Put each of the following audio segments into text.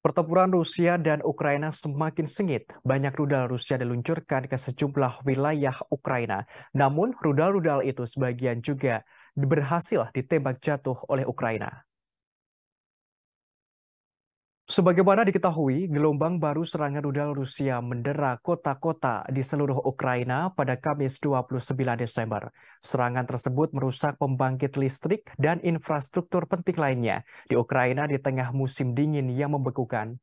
Pertempuran Rusia dan Ukraina semakin sengit. Banyak rudal Rusia diluncurkan ke sejumlah wilayah Ukraina. Namun, rudal-rudal itu sebagian juga berhasil ditembak jatuh oleh Ukraina. Sebagaimana diketahui, gelombang baru serangan rudal Rusia mendera kota-kota di seluruh Ukraina pada Kamis 29 Desember. Serangan tersebut merusak pembangkit listrik dan infrastruktur penting lainnya di Ukraina di tengah musim dingin yang membekukan.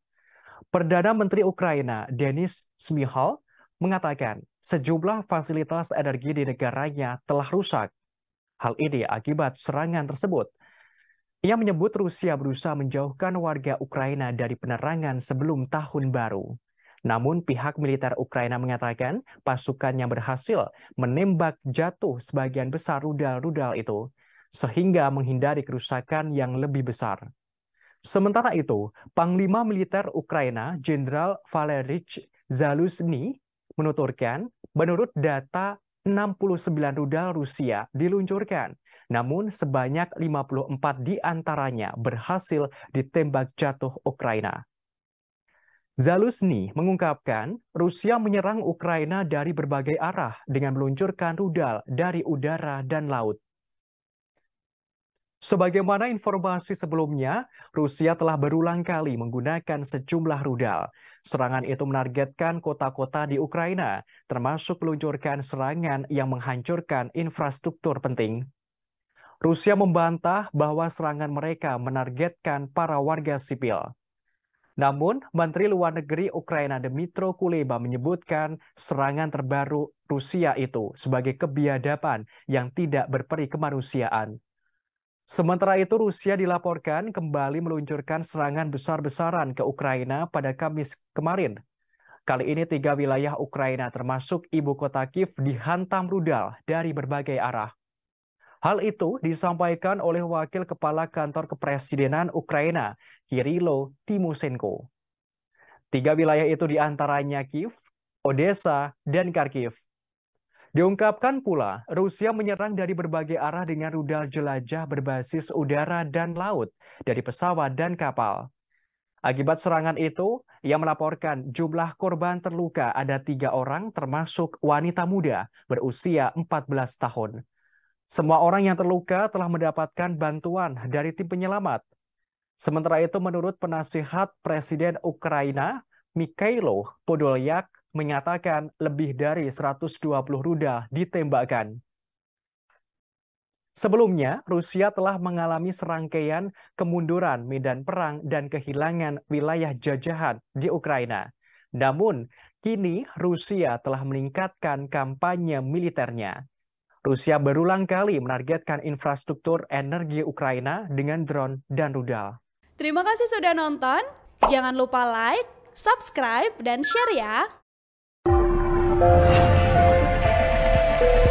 Perdana Menteri Ukraina, Denis Smihal, mengatakan sejumlah fasilitas energi di negaranya telah rusak. Hal ini akibat serangan tersebut ia menyebut Rusia berusaha menjauhkan warga Ukraina dari penerangan sebelum tahun baru. Namun pihak militer Ukraina mengatakan pasukannya berhasil menembak jatuh sebagian besar rudal-rudal itu, sehingga menghindari kerusakan yang lebih besar. Sementara itu, Panglima Militer Ukraina Jenderal Valerich Zaluzny menuturkan, menurut data 69 rudal Rusia diluncurkan namun sebanyak 54 antaranya berhasil ditembak jatuh Ukraina. Zaluzny mengungkapkan Rusia menyerang Ukraina dari berbagai arah dengan meluncurkan rudal dari udara dan laut. Sebagaimana informasi sebelumnya, Rusia telah berulang kali menggunakan sejumlah rudal. Serangan itu menargetkan kota-kota di Ukraina, termasuk meluncurkan serangan yang menghancurkan infrastruktur penting. Rusia membantah bahwa serangan mereka menargetkan para warga sipil. Namun, Menteri Luar Negeri Ukraina Dmitro Kuleba menyebutkan serangan terbaru Rusia itu sebagai kebiadaban yang tidak berperi kemanusiaan. Sementara itu, Rusia dilaporkan kembali meluncurkan serangan besar-besaran ke Ukraina pada Kamis kemarin. Kali ini tiga wilayah Ukraina termasuk ibu kota Kiev dihantam rudal dari berbagai arah. Hal itu disampaikan oleh Wakil Kepala Kantor Kepresidenan Ukraina, Kirilo Timoshenko. Tiga wilayah itu diantaranya Kiev, Odessa, dan Kharkiv. Diungkapkan pula, Rusia menyerang dari berbagai arah dengan rudal jelajah berbasis udara dan laut, dari pesawat dan kapal. Akibat serangan itu, ia melaporkan jumlah korban terluka ada tiga orang termasuk wanita muda berusia 14 tahun. Semua orang yang terluka telah mendapatkan bantuan dari tim penyelamat. Sementara itu, menurut penasihat Presiden Ukraina, Mikhailo Podolyak, menyatakan lebih dari 120 ruda ditembakkan. Sebelumnya, Rusia telah mengalami serangkaian kemunduran medan perang dan kehilangan wilayah jajahan di Ukraina. Namun, kini Rusia telah meningkatkan kampanye militernya. Rusia berulang kali menargetkan infrastruktur energi Ukraina dengan drone dan rudal. Terima kasih sudah nonton. Jangan lupa like, subscribe, dan share ya.